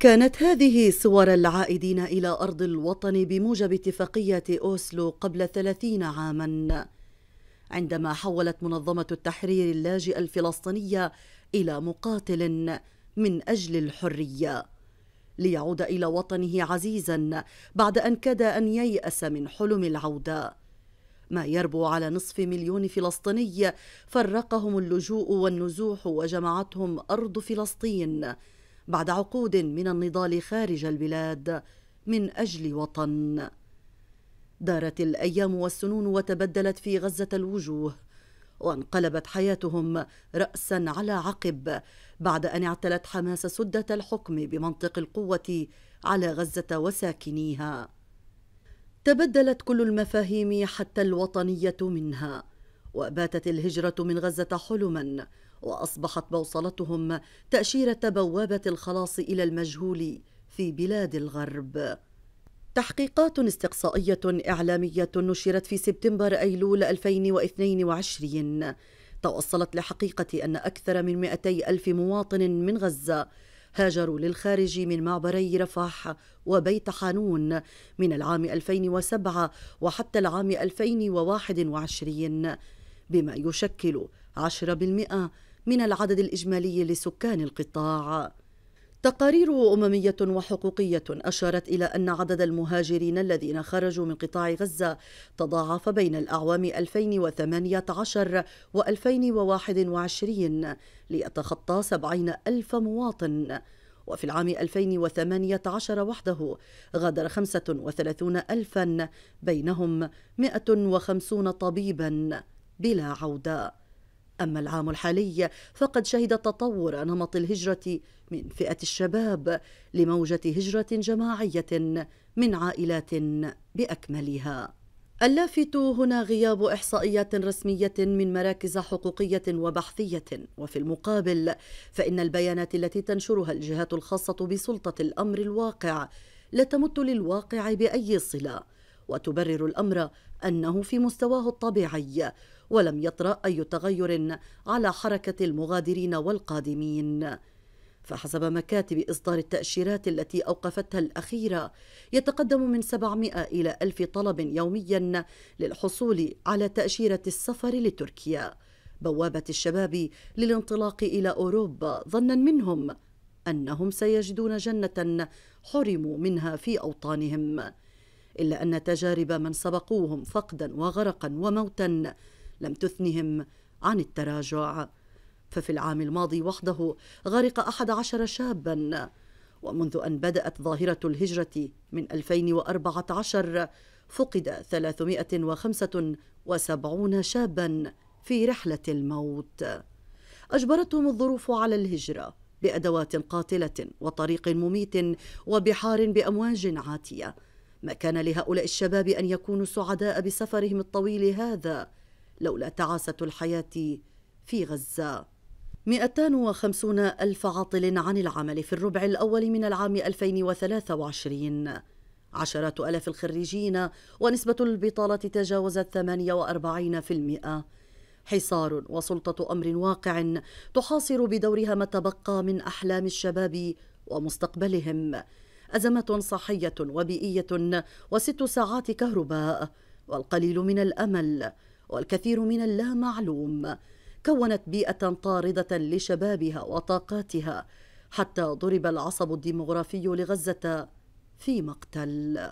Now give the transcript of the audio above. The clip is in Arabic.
كانت هذه صور العائدين إلى أرض الوطن بموجب اتفاقية أوسلو قبل ثلاثين عاماً عندما حولت منظمة التحرير اللاجئ الفلسطينية إلى مقاتل من أجل الحرية ليعود إلى وطنه عزيزاً بعد أن كاد أن ييأس من حلم العودة ما يربو على نصف مليون فلسطيني فرقهم اللجوء والنزوح وجمعتهم أرض فلسطين بعد عقود من النضال خارج البلاد من اجل وطن دارت الايام والسنون وتبدلت في غزه الوجوه وانقلبت حياتهم راسا على عقب بعد ان اعتلت حماس سده الحكم بمنطق القوه على غزه وساكنيها تبدلت كل المفاهيم حتى الوطنيه منها وباتت الهجره من غزه حلما واصبحت بوصلتهم تاشيره بوابه الخلاص الى المجهول في بلاد الغرب تحقيقات استقصائيه اعلاميه نشرت في سبتمبر ايلول 2022 توصلت لحقيقه ان اكثر من 200 الف مواطن من غزه هاجروا للخارج من معبري رفح وبيت حانون من العام 2007 وحتى العام 2021 بما يشكل 10% من العدد الإجمالي لسكان القطاع تقارير أممية وحقوقية أشارت إلى أن عدد المهاجرين الذين خرجوا من قطاع غزة تضاعف بين الأعوام 2018 و 2021 ليتخطى 70 ألف مواطن وفي العام 2018 وحده غادر 35 ألفا بينهم 150 طبيبا بلا عوده أما العام الحالي فقد شهد تطور نمط الهجرة من فئة الشباب لموجة هجرة جماعية من عائلات بأكملها. اللافت هنا غياب احصائيات رسميه من مراكز حقوقيه وبحثيه وفي المقابل فان البيانات التي تنشرها الجهات الخاصه بسلطه الامر الواقع لا تمت للواقع باي صله وتبرر الأمر أنه في مستواه الطبيعي ولم يطرأ أي تغير على حركة المغادرين والقادمين فحسب مكاتب إصدار التأشيرات التي أوقفتها الأخيرة يتقدم من 700 إلى 1000 طلب يوميا للحصول على تأشيرة السفر لتركيا بوابة الشباب للانطلاق إلى أوروبا ظنا منهم أنهم سيجدون جنة حرموا منها في أوطانهم إلا أن تجارب من سبقوهم فقدا وغرقا وموتا لم تثنهم عن التراجع ففي العام الماضي وحده غرق أحد عشر شابا ومنذ أن بدأت ظاهرة الهجرة من 2014 فقد 375 شابا في رحلة الموت أجبرتهم الظروف على الهجرة بأدوات قاتلة وطريق مميت وبحار بأمواج عاتية ما كان لهؤلاء الشباب أن يكونوا سعداء بسفرهم الطويل هذا لولا تعاسة الحياة في غزة 250 ألف عاطل عن العمل في الربع الأول من العام 2023 عشرات ألاف الخريجين ونسبة البطالة تجاوزت 48% حصار وسلطة أمر واقع تحاصر بدورها ما تبقى من أحلام الشباب ومستقبلهم أزمة صحية وبيئية وست ساعات كهرباء والقليل من الأمل والكثير من اللامعلوم كونت بيئة طاردة لشبابها وطاقاتها حتى ضرب العصب الديمغرافي لغزة في مقتل